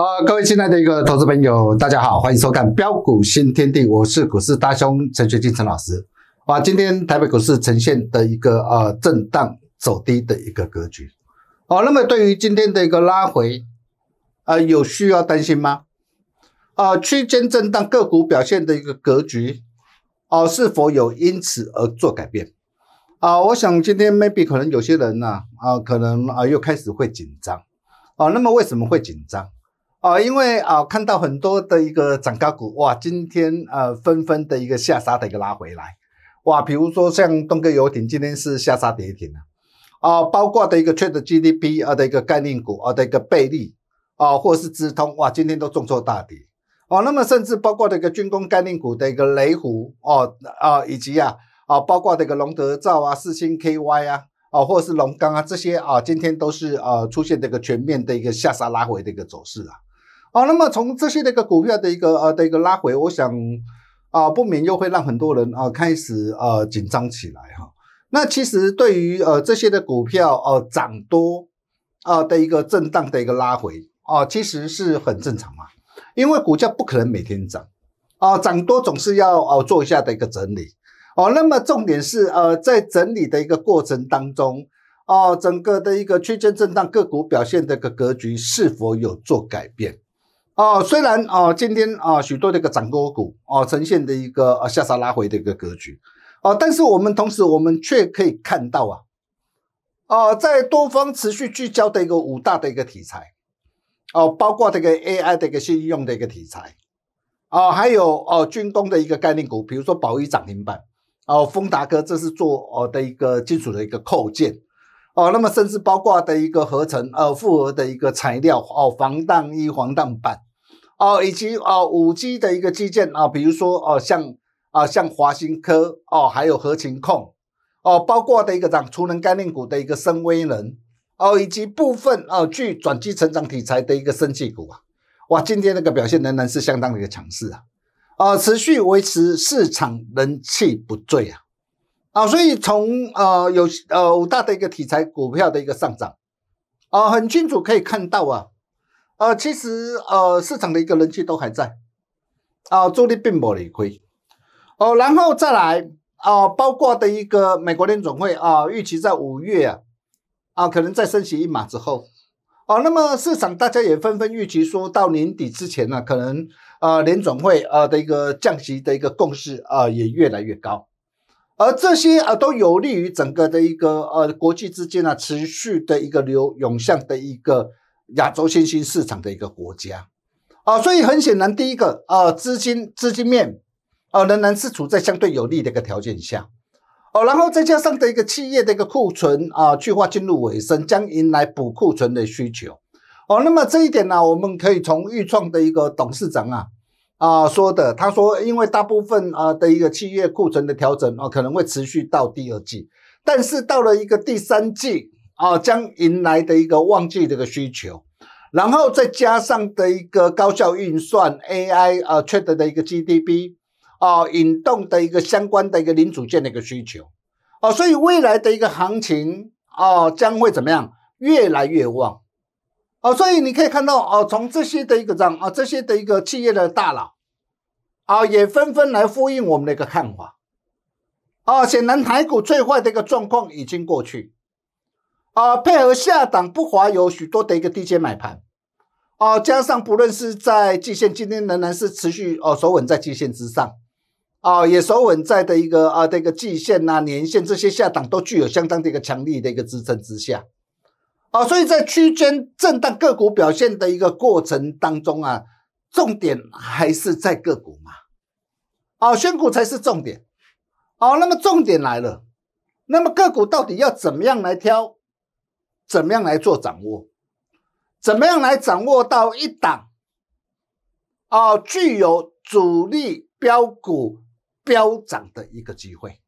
啊，各位亲爱的一个投资朋友，大家好，欢迎收看标股新天地，我是股市大兄陈学金陈老师。哇，今天台北股市呈现的一个呃震荡走低的一个格局。哦，那么对于今天的一个拉回，啊有需要担心吗？啊，区间震荡个股表现的一个格局，哦是否有因此而做改变？啊，我想今天 maybe 可能有些人呢，啊可能啊又开始会紧张。啊，那么为什么会紧张？啊，因为啊，看到很多的一个涨高股，哇，今天呃纷纷的一个下杀的一个拉回来，哇，比如说像东哥游艇今天是下杀跌停啊，啊，包括的一个 d 的 GDP 啊的一个概念股啊的一个倍利啊，或是直通哇，今天都重挫大跌，哦，那么甚至包括的一个军工概念股的一个雷虎哦啊，以及啊啊，包括的一个龙德兆啊、四星 KY 啊，啊，或者是龙钢啊这些啊，今天都是呃出现的一个全面的一个下杀拉回的一个走势啊。好，那么从这些的一个股票的一个呃的一个拉回，我想啊，不免又会让很多人啊开始呃紧张起来哈。那其实对于呃这些的股票呃涨多啊的一个震荡的一个拉回啊，其实是很正常嘛，因为股价不可能每天涨啊，涨多总是要啊做一下的一个整理哦。那么重点是呃在整理的一个过程当中哦，整个的一个区间震荡个股表现的一个格局是否有做改变？哦，虽然啊，今天啊许多的一个涨多股哦，呈现的一个呃下杀拉回的一个格局，哦，但是我们同时我们却可以看到啊，哦，在多方持续聚焦的一个五大的一个题材，哦，包括这个 AI 的一个应用的一个题材，哦，还有哦军工的一个概念股，比如说宝一涨停板，哦，丰达哥这是做哦的一个金属的一个扣件，哦，那么甚至包括的一个合成呃复合的一个材料，哦，防弹衣防弹板。哦，以及啊，五 G 的一个基建啊，比如说哦，像啊，像华星科哦，还有合情控哦，包括的一个涨储能概念股的一个深威能哦，以及部分哦具转基成长题材的一个升气股啊，哇，今天那个表现仍然是相当的一个强势啊，啊，持续维持市场人气不坠啊，啊，所以从呃有呃五大的一个题材股票的一个上涨，啊，很清楚可以看到啊。呃，其实呃，市场的一个人气都还在，啊，主力并没理亏，哦，然后再来，啊，包括的一个美国联总会啊，预期在五月啊，啊，可能再升息一码之后，哦，那么市场大家也纷纷预期说到年底之前呢，可能呃，联总会呃的一个降息的一个共识啊也越来越高，而这些啊都有利于整个的一个呃国际资金啊持续的一个流涌向的一个。亚洲新兴市场的一个国家啊，所以很显然，第一个啊，资金资金面啊仍然是处在相对有利的一个条件下哦，然后再加上的一个企业的一个库存啊去化进入尾声，将迎来补库存的需求哦。那么这一点呢，我们可以从豫创的一个董事长啊啊说的，他说因为大部分啊的一个企业库存的调整啊可能会持续到第二季，但是到了一个第三季。啊，将迎来的一个旺季的一个需求，然后再加上的一个高效运算 AI 啊，缺德的一个 GDP，哦，引动的一个相关的一个零组件的一个需求，哦，所以未来的一个行情哦，将会怎么样越来越旺，哦，所以你可以看到哦，从这些的一个这样啊，这些的一个企业的大佬啊，也纷纷来呼应我们的一个看法，哦，显然台股最坏的一个状况已经过去。啊，配合下档不滑有许多的一个低阶买盘，啊，加上不论是在季线，今天仍然是持续哦，守稳在季线之上，啊，也守稳在的一个啊这个季线呐、年线这些下档都具有相当的一个强力的一个支撑之下，啊，所以在区间震荡个股表现的一个过程当中啊，重点还是在个股嘛，啊，选股才是重点，啊，那么重点来了，那么个股到底要怎么样来挑？怎么样来做掌握？怎么样来掌握到一档？啊，具有主力标股飙涨的一个机会，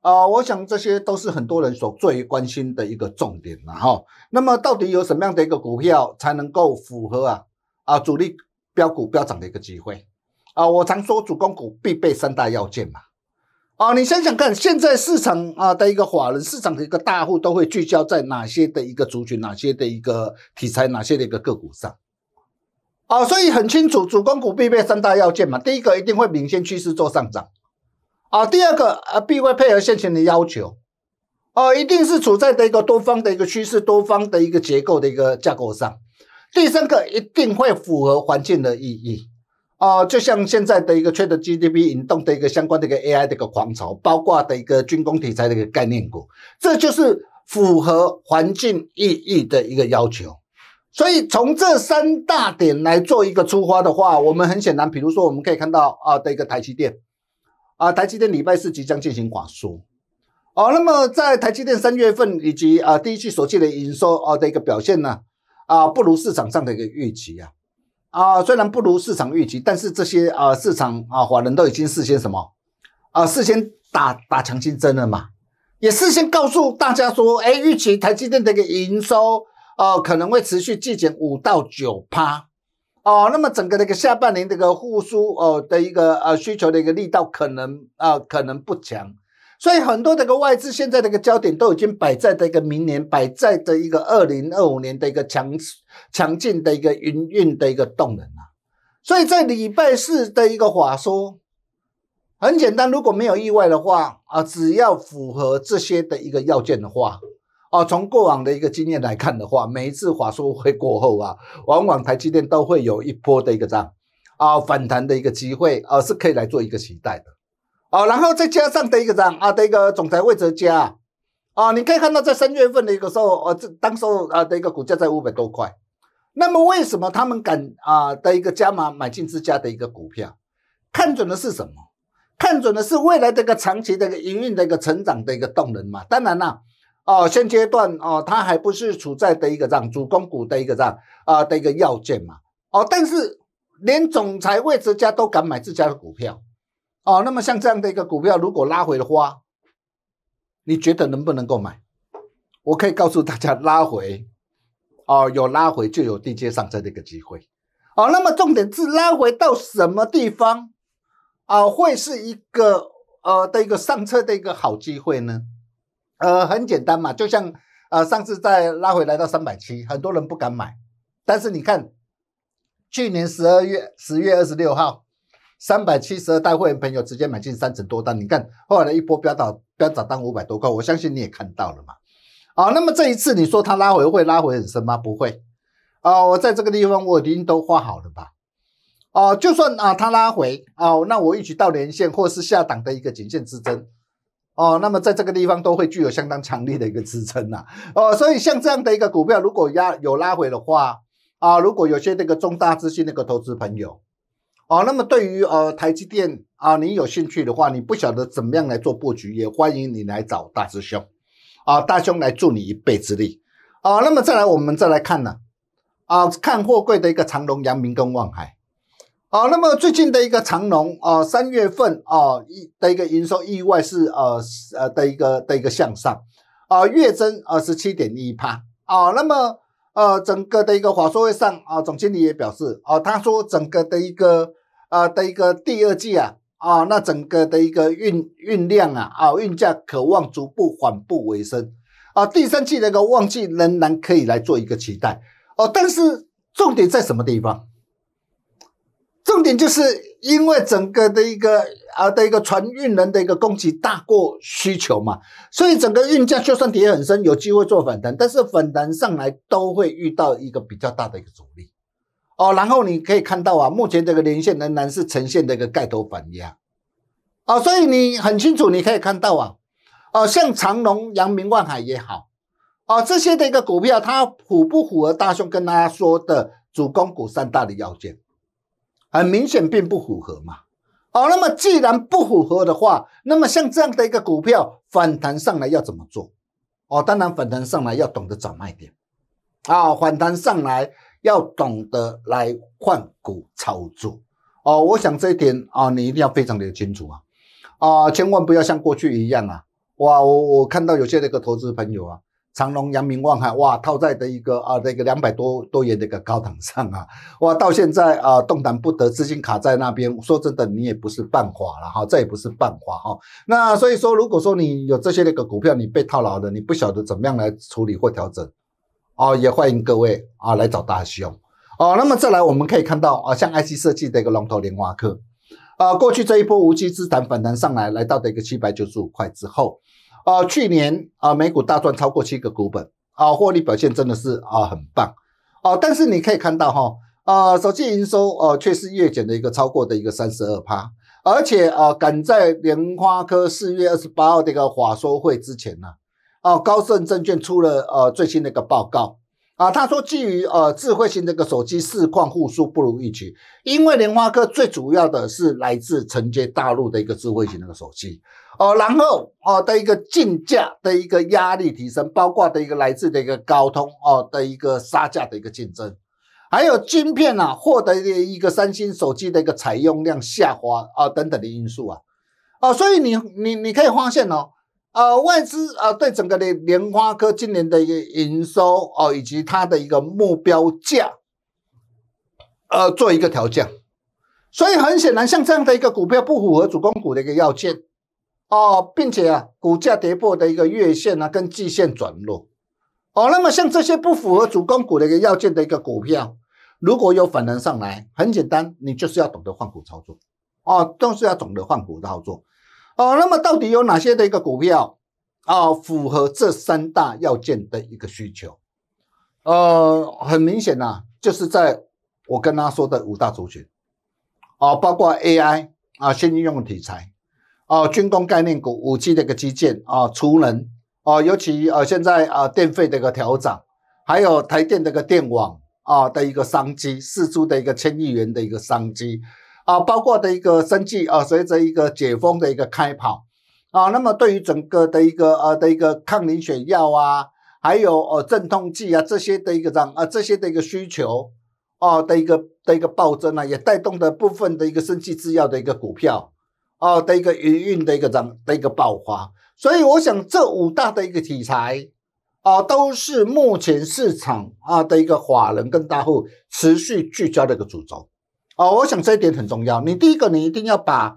啊，我想这些都是很多人所最关心的一个重点了哈。那么，到底有什么样的一个股票才能够符合啊啊主力标股飙涨的一个机会？啊，我常说主攻股必备三大要件嘛。啊，你想想看，现在市场啊的一个法人市场的一个大户都会聚焦在哪些的一个族群，哪些的一个题材，哪些的一个个股上？啊，所以很清楚，主攻股必备三大要件嘛。第一个一定会领先趋势做上涨，啊，第二个啊必会配合现行的要求，啊，一定是处在的一个多方的一个趋势，多方的一个结构的一个架构上。第三个一定会符合环境的意义。啊，就像现在的一个 trade GDP 引动的一个相关的一个 AI 的一个狂潮，包括的一个军工题材的一个概念股，这就是符合环境意义的一个要求。所以从这三大点来做一个出发的话，我们很显然，比如说我们可以看到啊的一个台积电，啊台积电礼拜四即将进行广输，哦，那么在台积电三月份以及啊第一季所见的营收啊的一个表现呢，啊不如市场上的一个预期啊。啊，虽然不如市场预期，但是这些啊市场啊，华人都已经事先什么啊，事先打打强心针了嘛，也事先告诉大家说，哎，预期台积电的一个营收啊，可能会持续季减五到九趴，哦，那么整个那个下半年这个复苏哦的一个呃需求的一个力道可能啊可能不强。所以很多一个外资现在的一个焦点都已经摆在的一个明年，摆在的一个二零二五年的一个强强劲的一个营运的一个动能啊。所以在礼拜四的一个法说，很简单，如果没有意外的话啊，只要符合这些的一个要件的话啊，从过往的一个经验来看的话，每一次法说会过后啊，往往台积电都会有一波的一个涨啊反弹的一个机会啊，是可以来做一个期待的。哦，然后再加上的一个涨啊的一个总裁魏哲嘉，啊，你可以看到在三月份的一个时候，呃，这当时候啊的一个股价在五百多块。那么为什么他们敢啊的一个加码买进自家的一个股票？看准的是什么？看准的是未来的一个长期的一个营运的一个成长的一个动能嘛？当然啦，哦，现阶段哦，他还不是处在的一个让，主攻股的一个让，啊的一个要件嘛。哦，但是连总裁魏哲家都敢买自家的股票。哦，那么像这样的一个股票，如果拉回的话，你觉得能不能够买？我可以告诉大家，拉回，哦，有拉回就有地接上车的一个机会。哦，那么重点是拉回到什么地方，啊，会是一个呃的一个上车的一个好机会呢？呃，很简单嘛，就像呃上次在拉回来到三百七，很多人不敢买，但是你看去年十二月十月二十六号。三百七十二代会员朋友直接买进三成多单，你看后来的一波飙涨，飙涨到五百多块，我相信你也看到了嘛。啊，那么这一次你说它拉回会拉回很深吗？不会。啊，我在这个地方我已经都画好了吧？哦，就算啊它拉回啊，那我一直到年线或是下档的一个颈线支撑，哦，那么在这个地方都会具有相当强力的一个支撑呐。哦，所以像这样的一个股票，如果压有拉回的话啊，如果有些那个重大资金那个投资朋友。哦，那么对于呃台积电啊，你有兴趣的话，你不晓得怎么样来做布局，也欢迎你来找大师兄，啊，大兄来助你一臂之力。啊，那么再来我们再来看呢，啊，看货柜的一个长荣、阳明跟旺海。啊，那么最近的一个长荣啊，三月份啊一的一个营收意外是呃呃的一个的一个向上，啊，月增二十七点一趴。啊，那么呃整个的一个华硕会上啊，总经理也表示，啊，他说整个的一个啊的一个第二季啊啊，那整个的一个运运量啊啊运价渴望逐步缓步回升啊，第三季的一个旺季仍然可以来做一个期待哦，但是重点在什么地方？重点就是因为整个的一个啊的一个船运人的一个供给大过需求嘛，所以整个运价就算跌很深，有机会做反弹，但是反弹上来都会遇到一个比较大的一个阻力。哦，然后你可以看到啊，目前这个连线仍然是呈现的一个盖头反压，哦，所以你很清楚，你可以看到啊，哦，像长隆、阳明、万海也好，哦，这些的一个股票，它符不符合大雄跟大家说的主攻股三大的要件？很明显并不符合嘛。哦，那么既然不符合的话，那么像这样的一个股票反弹上来要怎么做？哦，当然反弹上来要懂得找卖点，啊，反弹上来。要懂得来换股操作哦，我想这一点啊，你一定要非常的清楚啊啊，千万不要像过去一样啊。哇，我我看到有些那个投资朋友啊，长隆、阳名、望海，哇，套在的一个啊那个两百多多元的一个高档上啊，哇，到现在啊动弹不得，资金卡在那边。说真的，你也不是办法了哈，这也不是办法哈。那所以说，如果说你有这些那个股票，你被套牢了，你不晓得怎么样来处理或调整。哦，也欢迎各位啊来找大兄哦，那么再来，我们可以看到啊，像爱 c 设计的一个龙头联发科，啊，过去这一波无稽之谈反弹上来，来到的一个七百九十五块之后，啊，去年啊美股大赚超过七个股本，啊，获利表现真的是啊很棒。哦，但是你可以看到哈，啊，手季营收呃却是月减的一个超过的一个三十二趴。而且啊赶在莲花科四月二十八号的一个华硕会之前呢。哦，高盛证券出了呃最新的一个报告啊，他说基于呃智慧型这个手机市况复苏不如预期，因为联发科最主要的是来自承接大陆的一个智慧型那个手机哦，然后哦的一个竞价的一个压力提升，包括的一个来自的一个高通哦的一个杀价的一个竞争，还有晶片啊，获得的一个三星手机的一个采用量下滑啊等等的因素啊，啊，所以你你你可以发现哦。呃，外资啊，对整个的莲花科今年的一个营收哦，以及它的一个目标价，呃，做一个调降。所以很显然，像这样的一个股票不符合主攻股的一个要件哦，并且啊，股价跌破的一个月线啊，跟季线转弱。哦，那么像这些不符合主攻股的一个要件的一个股票，如果有反弹上来，很简单，你就是要懂得换股操作哦，都是要懂得换股操作。哦，那么到底有哪些的一个股票啊符合这三大要件的一个需求？呃，很明显呐，就是在我跟他说的五大族群，啊，包括 AI 啊，新应用题材，啊，军工概念股，五 G 的一个基建啊，储能啊，尤其呃现在啊电费的一个调整，还有台电一个电网啊的一个商机，四株的一个千亿元的一个商机。啊，包括的一个生计啊，随着一个解封的一个开跑啊，那么对于整个的一个呃的一个抗凝血药啊，还有呃镇痛剂啊这些的一个样啊，这些的一个需求哦的一个的一个暴增呢，也带动的部分的一个生计制药的一个股票哦的一个余运的一个样的一个爆发。所以我想，这五大的一个题材啊，都是目前市场啊的一个法人跟大户持续聚焦的一个主轴。哦，我想这一点很重要。你第一个，你一定要把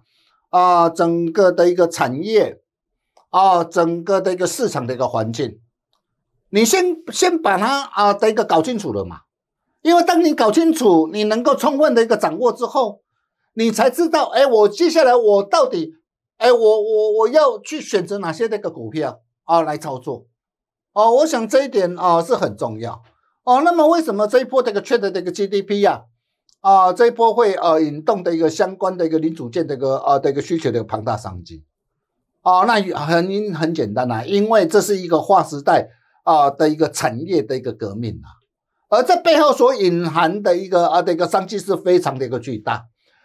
啊整个的一个产业，啊整个的一个市场的一个环境，你先先把它啊的一个搞清楚了嘛。因为当你搞清楚，你能够充分的一个掌握之后，你才知道，哎，我接下来我到底，哎，我我我要去选择哪些那个股票啊来操作。哦，我想这一点啊是很重要。哦，那么为什么这一波这个缺的这个 GDP 呀？啊，这一波会呃引动的一个相关的一个零组件的一个呃的一个需求的一个庞大商机。啊，那原因很简单呐，因为这是一个划时代啊的一个产业的一个革命啊，而这背后所隐含的一个啊的一个商机是非常的一个巨大，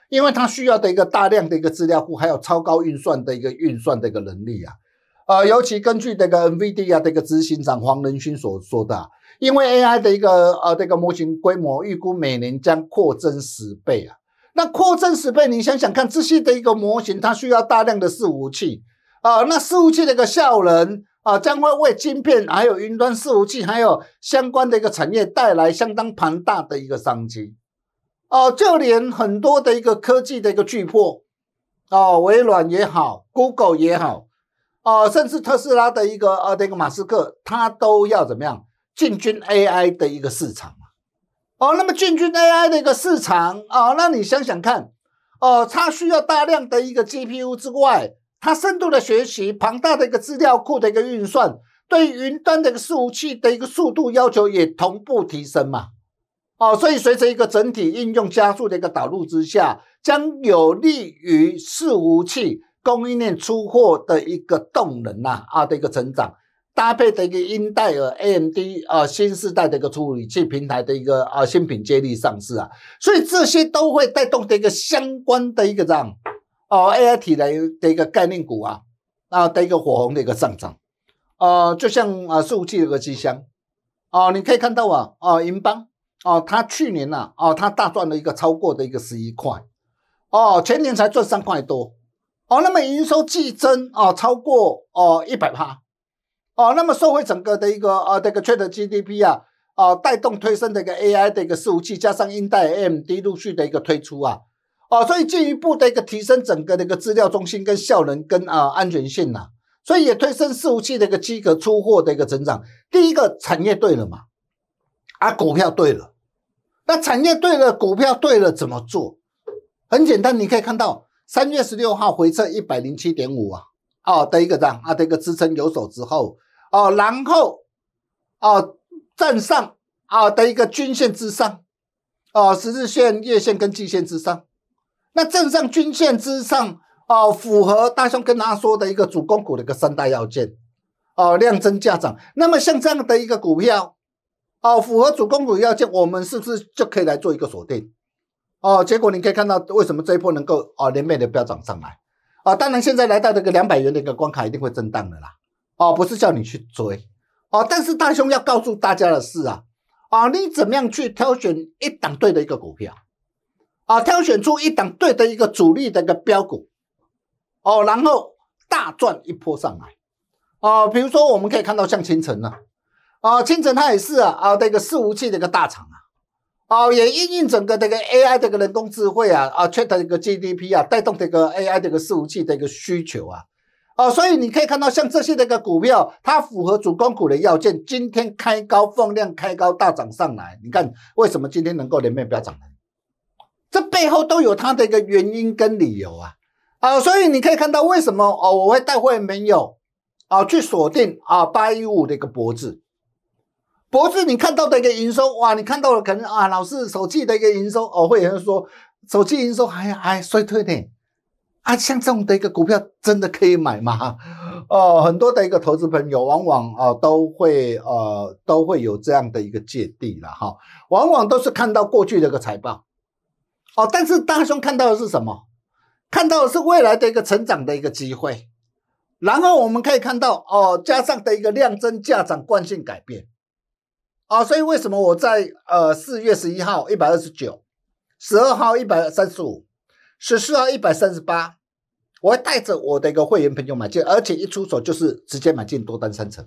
因为它需要的一个大量的一个资料库，还有超高运算的一个运算的一个能力啊。呃，尤其根据这个 NVD 啊，这个执行长黄仁勋所说的，因为 AI 的一个呃这个模型规模预估每年将扩增十倍啊，那扩增十倍，你想想看，这些的一个模型它需要大量的服器啊，那服务器的一个效能啊，将会为晶片还有云端服器还有相关的一个产业带来相当庞大的一个商机哦，就连很多的一个科技的一个巨破，哦，微软也好，Google 也好。哦，甚至特斯拉的一个呃，那个马斯克，他都要怎么样进军 AI 的一个市场嘛？哦，那么进军 AI 的一个市场啊，那你想想看，哦，它需要大量的一个 GPU 之外，它深度的学习、庞大的一个资料库的一个运算，对云端的一个服务器的一个速度要求也同步提升嘛？哦，所以随着一个整体应用加速的一个导入之下，将有利于服器。供应链出货的一个动能呐啊的一个成长，搭配的一个英代尔、AMD 啊新时代的一个处理器平台的一个啊新品接力上市啊，所以这些都会带动的一个相关的一个样哦 AI 体的的一个概念股啊啊的一个火红的一个上涨啊，就像啊数据的一个机箱哦，你可以看到啊啊银邦哦，它去年呐哦它大赚了一个超过的一个十一块哦，前年才赚三块多。哦，那么营收季增啊，超过哦一百趴，哦，那么收回整个的一个呃这个 t r a d e GDP 啊，啊带动推升的一个 AI 的一个服器，加上英戴 MD 陆续的一个推出啊，哦，所以进一步的一个提升整个的一个资料中心跟效能跟啊安全性呐，所以也推升服器的一个机壳出货的一个成长。第一个产业对了嘛，啊股票对了，那产业对了，股票对了，怎么做？很简单，你可以看到。三月十六号回撤一百零七点五啊，哦的一个涨啊的一个支撑有手之后哦然后哦站上啊的一个均线之上，哦十日线、月线跟季线之上，那站上均线之上啊符合大兄跟他说的一个主攻股的一个三大要件，哦量增价涨，那么像这样的一个股票，哦符合主攻股要件，我们是不是就可以来做一个锁定？哦，结果你可以看到为什么这一波能够哦连绵的飙涨上来啊！当然现在来到这个两百元的一个关卡一定会震荡的啦。哦，不是叫你去追哦，但是大兄要告诉大家的是啊，啊，你怎么样去挑选一档对的一个股票啊，挑选出一档对的一个主力的一个标股哦，然后大赚一波上来哦。比如说我们可以看到像清晨呢，啊，清晨它也是啊啊那个四五七的一个大厂啊。哦，也因应整个这个 AI 这个人工智慧啊，啊，推的一个 GDP 啊，带动这个 AI 这个服器的一个需求啊，啊，所以你可以看到像这些的一个股票，它符合主攻股的要件，今天开高放量，开高大涨上来，你看为什么今天能够连面飙涨呢？这背后都有它的一个原因跟理由啊，啊，所以你可以看到为什么哦，我会带会没有，啊，去锁定啊八一五的一个脖子。博士，你看到的一个营收哇，你看到了可能啊，老是首季的一个营收，哦，会有人说首季营收还还衰退呢，啊，像这样的一个股票真的可以买吗？哦，很多的一个投资朋友往往哦都会呃都会有这样的一个芥蒂了哈，往往都是看到过去的一个财报，哦，但是大雄看到的是什么？看到的是未来的一个成长的一个机会，然后我们可以看到哦，加上的一个量增价涨惯性改变。啊，所以为什么我在呃四月十一号一百二十九，十二号一百三十五，十四号一百三十八，我会带着我的一个会员朋友买进，而且一出手就是直接买进多单三成。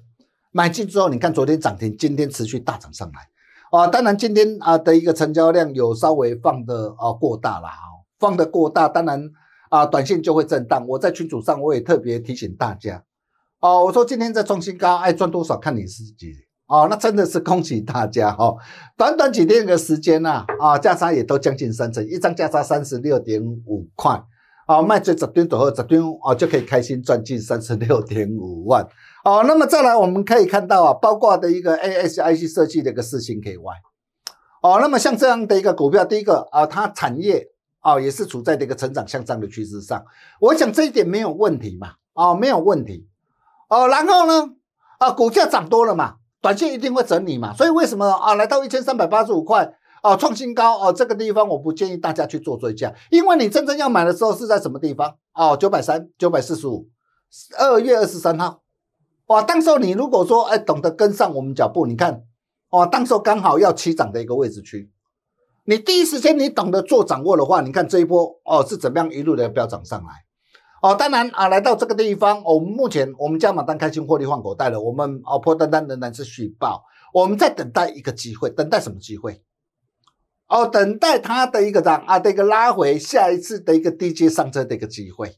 买进之后，你看昨天涨停，今天持续大涨上来。啊，当然今天啊的一个成交量有稍微放的啊过大了啊，放的过大，当然啊短线就会震荡。我在群组上我也特别提醒大家，啊，我说今天在创新高，爱赚多少看你自己。哦，那真的是恭喜大家哈！短短几天的时间呐，啊，价差也都将近三成，一张价差三十六点五块，啊，卖最十吨左右，十吨哦就可以开心赚进三十六点五万。哦，那么再来我们可以看到啊，包括的一个 ASIC 设计的一个四星 KY，哦，那么像这样的一个股票，第一个啊，它产业啊，也是处在这个成长向上的趋势上，我想这一点没有问题嘛，哦，没有问题，哦，然后呢，啊，股价涨多了嘛。短线一定会整理嘛，所以为什么啊来到一千三百八十五块啊创新高哦这个地方我不建议大家去做追加，因为你真正要买的时候是在什么地方哦九百三九百四十五二月二十三号，哇，当时候你如果说哎懂得跟上我们脚步，你看哦当时候刚好要起涨的一个位置区，你第一时间你懂得做掌握的话，你看这一波哦是怎么样一路的飙涨上来。哦，当然啊，来到这个地方，我们目前我们加码单开心获利换口袋了。我们哦破单单仍然是虚报，我们在等待一个机会，等待什么机会？哦，等待它的一个涨啊的一个拉回，下一次的一个低阶上车的一个机会。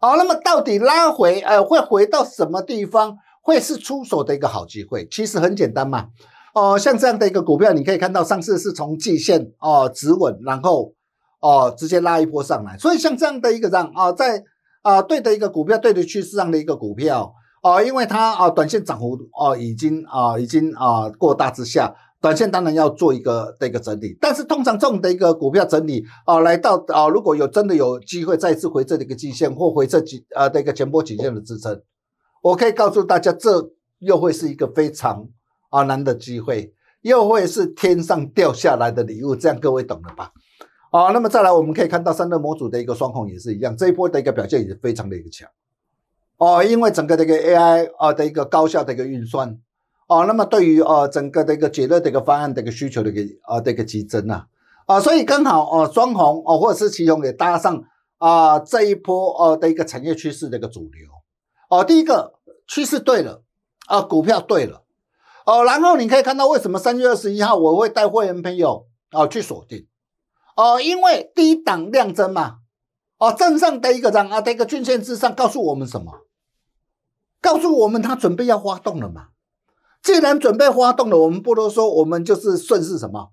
哦，那么到底拉回呃会回到什么地方？会是出手的一个好机会？其实很简单嘛。哦，像这样的一个股票，你可以看到上市是从季线哦止稳，然后哦直接拉一波上来。所以像这样的一个涨啊，在啊，对的一个股票，对的趋势上的一个股票，哦，因为它啊，短线涨幅哦已经啊已经啊过大之下，短线当然要做一个的一个整理，但是通常这种的一个股票整理啊，来到啊，如果有真的有机会再次回撤的一个均线或回撤几呃的一个前波几线的支撑，我可以告诉大家，这又会是一个非常啊难的机会，又会是天上掉下来的礼物，这样各位懂了吧？啊，那么再来，我们可以看到散热模组的一个双红也是一样，这一波的一个表现也非常的一个强哦，因为整个这个 AI 啊的一个高效的一个运算哦，那么对于呃整个的一个解热的一个方案的一个需求的一个啊的一个激增呐啊，所以刚好哦双红哦或者是奇红也搭上啊这一波哦的一个产业趋势的一个主流哦，第一个趋势对了啊，股票对了哦，然后你可以看到为什么三月二十一号我会带会员朋友啊去锁定。哦，因为低档量增嘛，哦，站上的一个涨啊，的一个均线之上，告诉我们什么？告诉我们他准备要发动了嘛。既然准备发动了，我们不如说，我们就是顺势什么？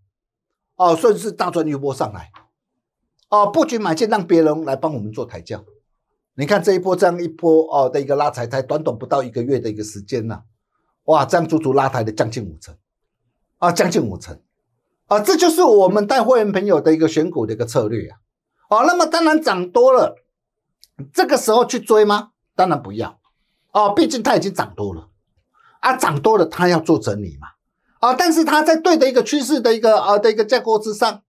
哦，顺势大赚一波上来。哦，不局买进，让别人来帮我们做抬轿。你看这一波这样一波哦的一个拉抬，才短短不到一个月的一个时间呢，哇，这样足足拉抬了将近五成，啊，将近五成。啊，这就是我们带会员朋友的一个选股的一个策略啊。哦，那么当然涨多了，这个时候去追吗？当然不要。哦，毕竟它已经涨多了。啊，涨多了，它要做整理嘛。啊，但是它在对的一个趋势的一个啊的一个架构之上，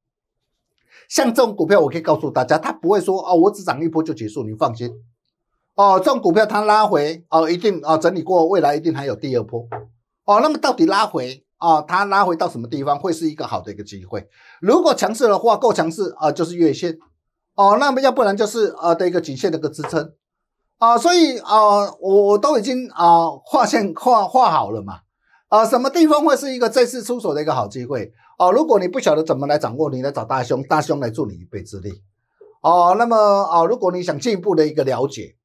像这种股票，我可以告诉大家，它不会说啊，我只涨一波就结束，你放心。哦，这种股票它拉回，哦，一定哦，整理过，未来一定还有第二波。哦，那么到底拉回？啊，它拉回到什么地方会是一个好的一个机会？如果强势的话，够强势啊，就是月线哦。那么要不然就是呃的一个颈线的一个支撑啊。所以啊，我我都已经啊画线画画好了嘛啊，什么地方会是一个再次出手的一个好机会啊？如果你不晓得怎么来掌握，你来找大兄，大兄来助你一臂之力哦。那么啊，如果你想进一步的一个了解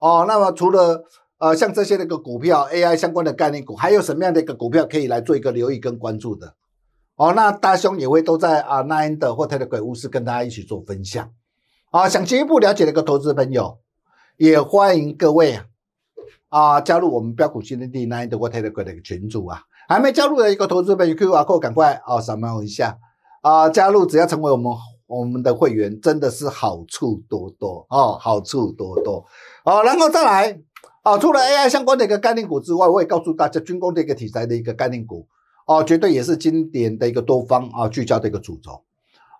哦，那么除了呃，像这些那个股票 AI 相关的概念股，还有什么样的一个股票可以来做一个留意跟关注的？哦，那大兄也会都在啊 Nine 的 g 泰的鬼屋是跟大家一起做分享啊。想进一步了解的一个投资朋友，也欢迎各位啊加入我们标股新天地 Nine 的 g 泰的鬼的一个群组啊。还没加入的一个投资朋友，QQ 啊，快赶快啊扫描一下啊，加入只要成为我们我们的会员，真的是好处多多哦，好处多多哦，然后再来。啊，除了 AI 相关的一个概念股之外，我也告诉大家，军工的一个题材的一个概念股，啊，绝对也是经典的一个多方啊聚焦的一个主轴，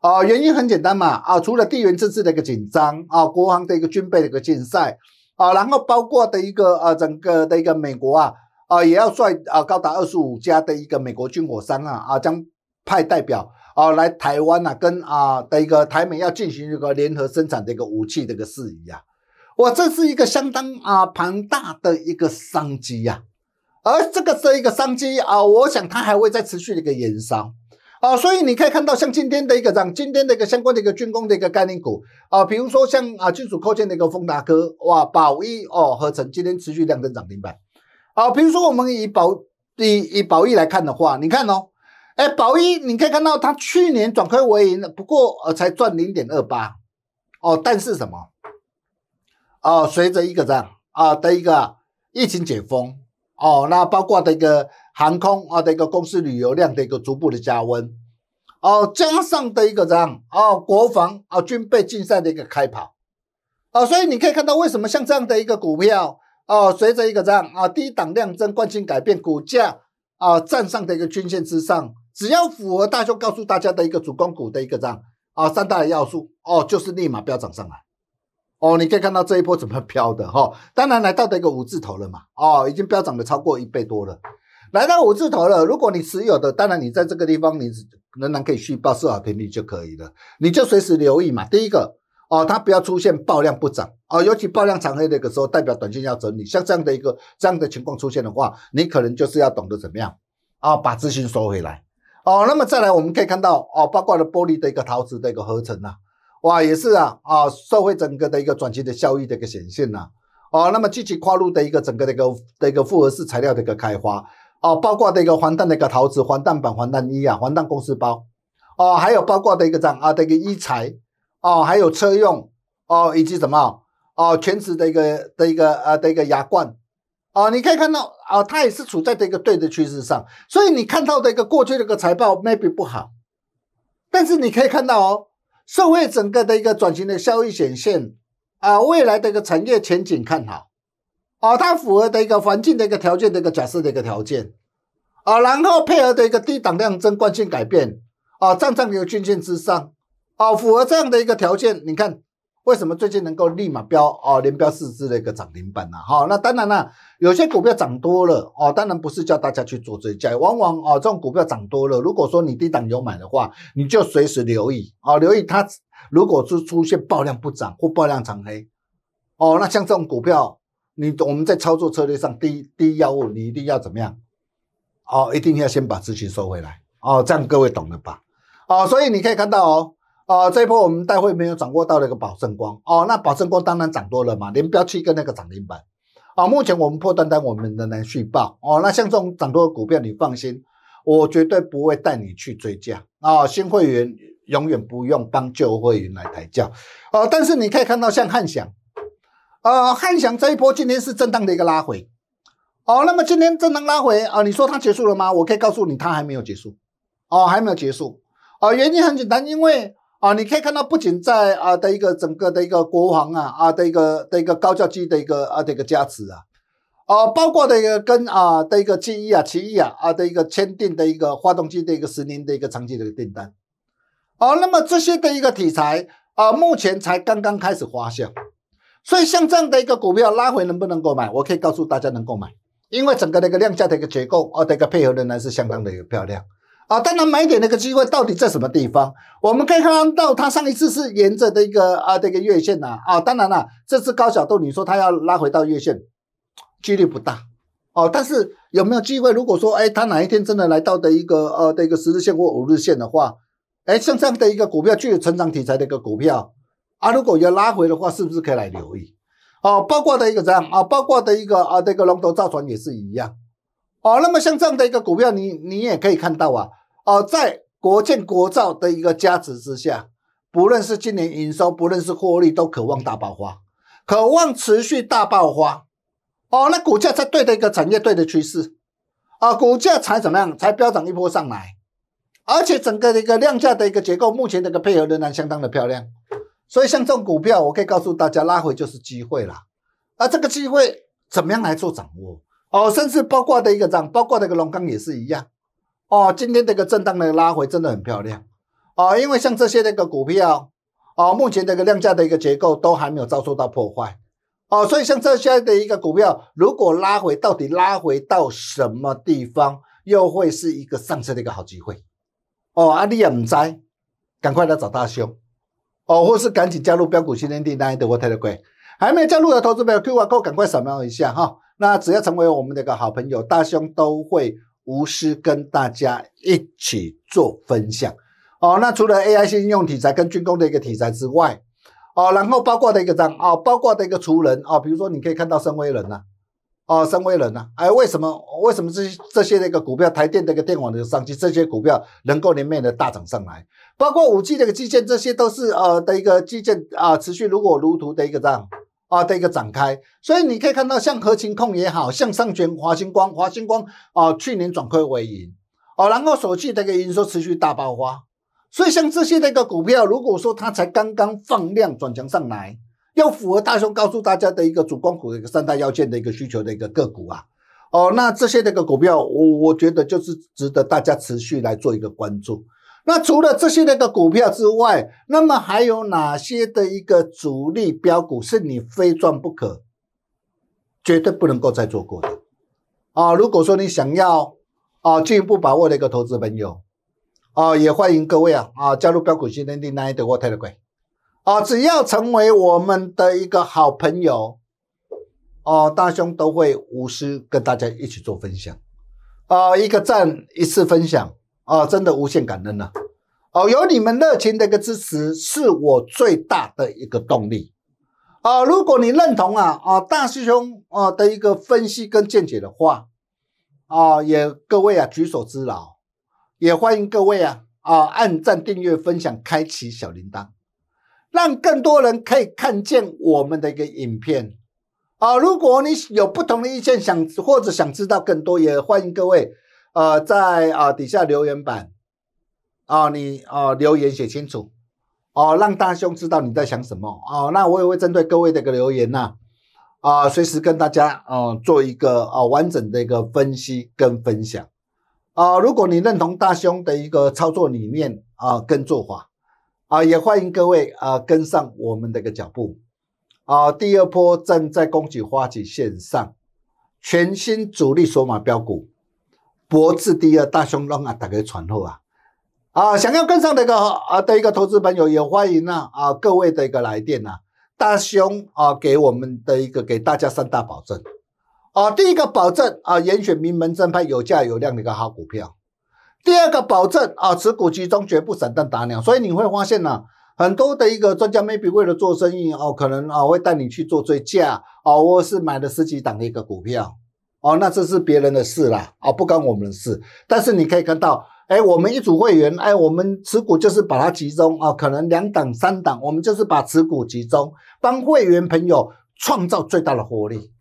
啊，原因很简单嘛，啊，除了地缘政治的一个紧张啊，国防的一个军备的一个竞赛啊，然后包括的一个呃整个的一个美国啊啊也要率啊高达二十五家的一个美国军火商啊啊将派代表啊来台湾呐，跟啊的一个台美要进行一个联合生产的一个武器这个事宜啊。我这是一个相当啊庞大的一个商机呀，而这个是一个商机啊，我想它还会再持续的一个延烧啊，所以你可以看到像今天的一个这样，今天的一个相关的一个军工的一个概念股啊，比如说像啊金属扣件的一个风达科哇宝一哦合成今天持续量增涨停板啊，比如说我们以宝以以宝一来看的话，你看哦，哎宝一你可以看到它去年转亏为盈的，不过呃才赚零点二八哦，但是什么？哦，随着一个这样啊的一个疫情解封哦，那包括的一个航空啊的一个公司旅游量的一个逐步的加温哦，加上的一个这样哦国防啊军备竞赛的一个开跑哦，所以你可以看到为什么像这样的一个股票哦，随着一个这样啊低档量增、惯性改变股价啊站上的一个均线之上，只要符合大秀告诉大家的一个主攻股的一个这样啊三大要素哦，就是立马飙涨上来。哦，你可以看到这一波怎么飘的哈，当然来到的一个五字头了嘛，哦，已经飙涨了超过一倍多了，来到五字头了。如果你持有的，当然你在这个地方，你仍然可以续报社保频率就可以了，你就随时留意嘛。第一个，哦，它不要出现爆量不涨，哦，尤其爆量长黑的一个时候，代表短线要整理。像这样的一个这样的情况出现的话，你可能就是要懂得怎么样啊，把资金收回来。哦，那么再来我们可以看到，哦，包括了玻璃的一个陶瓷的一个合成啊。哇，也是啊啊，社会整个的一个转型的效益的一个显现呐，哦，那么积极跨入的一个整个的一个的一个复合式材料的一个开发，哦，包括的一个黄蛋的一个陶瓷、黄蛋板、黄蛋衣啊、黄蛋公司包，哦，还有包括的一个这样啊的一个衣材，哦，还有车用哦，以及什么哦，哦全职的一个的一个呃的一个牙冠，哦，你可以看到啊，它也是处在这个对的趋势上，所以你看到的一个过去的一个财报 maybe 不好，但是你可以看到哦。社会整个的一个转型的效益显现，啊，未来的一个产业前景看好，啊，它符合的一个环境的一个条件的一个假设的一个条件，啊，然后配合的一个低档量增关性改变，啊，站上牛均线之上，啊，符合这样的一个条件，你看。为什么最近能够立马飙哦连飙四只的一个涨停板呢？好，那当然了，有些股票涨多了哦，当然不是叫大家去做追加，往往哦这种股票涨多了，如果说你低档有买的话，你就随时留意哦，留意它如果是出现爆量不涨或爆量长黑哦，那像这种股票，你我们在操作策略上第一第一要务，你一定要怎么样哦？一定要先把资金收回来哦，这样各位懂了吧？哦，所以你可以看到哦。啊，这一波我们大会没有掌握到那个保证光哦，那保证光当然涨多了嘛，连标七跟那个涨停板。啊，目前我们破单单我们仍然续报哦。那像这种涨多的股票，你放心，我绝对不会带你去追价啊。新会员永远不用帮旧会员来抬轿哦。但是你可以看到，像汉翔，呃，汉翔这一波今天是震荡的一个拉回。哦，那么今天震荡拉回啊，你说它结束了吗？我可以告诉你，它还没有结束哦，还没有结束。啊，原因很简单，因为。啊，你可以看到，不仅在啊的一个整个的一个国防啊啊的一个的一个高教机的一个啊的一个加持啊，啊包括的一个跟啊的一个 GE 啊 GE 啊啊的一个签订的一个发动机的一个十年的一个长期的一个订单，啊，那么这些的一个题材啊，目前才刚刚开始发酵，所以像这样的一个股票拉回能不能购买？我可以告诉大家能购买，因为整个的一个量价的一个结构啊的一个配合仍然是相当的一个漂亮。啊，当然买点的一个机会到底在什么地方？我们可以看到，它上一次是沿着的一个啊这一个月线呐。啊，当然了，这次高小度你说它要拉回到月线，几率不大。哦，但是有没有机会？如果说哎，它哪一天真的来到的一个呃的一个十日线或五日线的话，哎，像这样的一个股票具有成长题材的一个股票啊，如果要拉回的话，是不是可以来留意？哦，包括的一个这样啊，包括的一个啊的一个龙头造船也是一样。哦，那么像这样的一个股票，你你也可以看到啊。哦，在国建国造的一个加持之下，不论是今年营收，不论是获利，都渴望大爆发，渴望持续大爆发。哦，那股价在对的一个产业，对的趋势，啊，股价才怎么样，才飙涨一波上来，而且整个的一个量价的一个结构，目前的一个配合仍然相当的漂亮。所以，像这种股票，我可以告诉大家，拉回就是机会啦。啊，这个机会怎么样来做掌握？哦，甚至包括的一个涨，包括的一个龙钢也是一样。哦，今天这个震荡的拉回真的很漂亮，哦，因为像这些那个股票，啊，目前这个量价的一个结构都还没有遭受到破坏，哦，所以像这些的一个股票，如果拉回，到底拉回到什么地方，又会是一个上升的一个好机会，哦，阿丽也唔知，赶快来找大兄，哦，或是赶紧加入标股训天营，那一定会赚得贵，还没有加入的投资朋友，Q R Code 赶快扫描一下哈，那只要成为我们的一个好朋友，大兄都会。无私跟大家一起做分享哦。那除了 A I 新用题材跟军工的一个题材之外，哦，然后包括的一个章，哦，包括的一个厨人啊，比如说你可以看到深威人呐，哦，深威人呐，哎，为什么为什么这这些的一个股票，台电的一个电网的商机，这些股票能够连面的大涨上来，包括五 G 的一个基建，这些都是呃的一个基建啊，持续如火如荼的一个章。啊，的一个展开，所以你可以看到，像合情控也好，向上卷、华星光、华星光啊，去年转亏为盈，哦，然后首季的一个营收持续大爆发，所以像这些那个股票，如果说它才刚刚放量转强上来，要符合大熊告诉大家的一个主攻股的一个三大要件的一个需求的一个个股啊，哦，那这些那个股票，我我觉得就是值得大家持续来做一个关注。那除了这些那个股票之外，那么还有哪些的一个主力标股是你非赚不可，绝对不能够再做过的啊？如果说你想要啊进一步把握的一个投资朋友啊，也欢迎各位啊啊加入标股新天地那一的沃特的鬼啊，只要成为我们的一个好朋友哦，大兄都会无私跟大家一起做分享啊，一个赞一次分享。啊，真的无限感恩呐。哦，有你们热情的一个支持，是我最大的一个动力。啊，如果你认同啊，啊大师兄啊的一个分析跟见解的话，啊，也各位啊举手之劳，也欢迎各位啊啊按赞、订阅、分享、开启小铃铛，让更多人可以看见我们的一个影片。啊，如果你有不同的意见，想或者想知道更多，也欢迎各位。呃，在啊底下留言板啊你啊留言写清楚，哦让大兄知道你在想什么哦。那我也会针对各位的一个留言呐，啊随时跟大家啊做一个啊完整的一个分析跟分享啊。如果你认同大兄的一个操作理念啊跟做法啊，也欢迎各位啊跟上我们的一个脚步啊。第二波正在攻击花旗线上，全新主力索马标股。脖子低啊，大胸隆啊，大家传货啊，啊，想要跟上一个啊的一个投资朋友也欢迎啊，啊，各位的一个来电呐，大雄啊，给我们的一个给大家三大保证，啊，第一个保证啊，严选名门正派，有价有量的一个好股票，第二个保证啊，持股集中，绝不散弹打鸟，所以你会发现呢，很多的一个专家 maybe 为了做生意哦，可能啊会带你去做追价啊，我是买了十几档的一个股票。哦，那这是别人的事啦，啊，不关我们的事。但是你可以看到，哎，我们一组会员，哎，我们持股就是把它集中啊，可能两档三档，我们就是把持股集中，帮会员朋友创造最大的活力，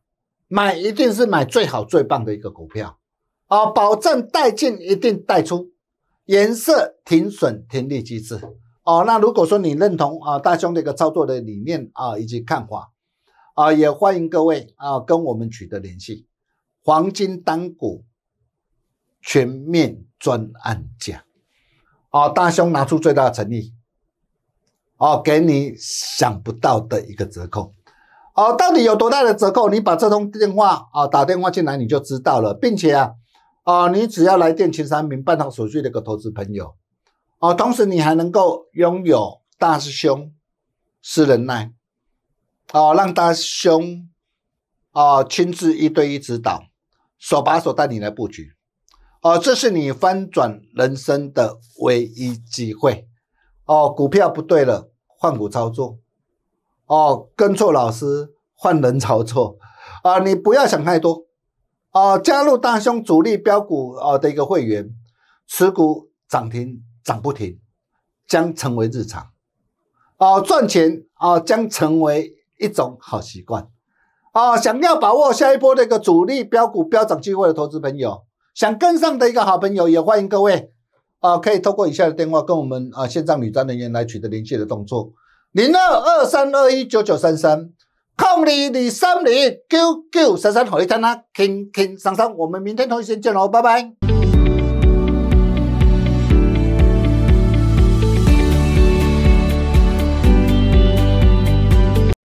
买一定是买最好最棒的一个股票，啊，保证带进一定带出，颜色停损停利机制。哦，那如果说你认同啊，大兄弟个操作的理念啊以及看法，啊，也欢迎各位啊跟我们取得联系。黄金单股全面专案价，哦，大兄拿出最大的诚意，哦，给你想不到的一个折扣，哦，到底有多大的折扣？你把这通电话，哦，打电话进来你就知道了，并且啊，哦，你只要来电前三名办好手续的一个投资朋友，哦，同时你还能够拥有大师兄私人奈，哦，让大兄哦亲自一对一指导。手把手带你来布局，哦，这是你翻转人生的唯一机会，哦，股票不对了，换股操作，哦，跟错老师，换人操作，啊，你不要想太多，啊，加入大胸主力标股啊的一个会员，持股涨停涨不停，将成为日常，啊，赚钱啊将成为一种好习惯。啊，想要把握下一波的一个主力标股飙涨机会的投资朋友，想跟上的一个好朋友，也欢迎各位啊，可以透过以下的电话跟我们啊线上女单人员来取得联系的动作，零二二三二一九九三三，空里里三里，Q Q 三三回他呢，听听上上，我们明天同一时间见喽，拜拜。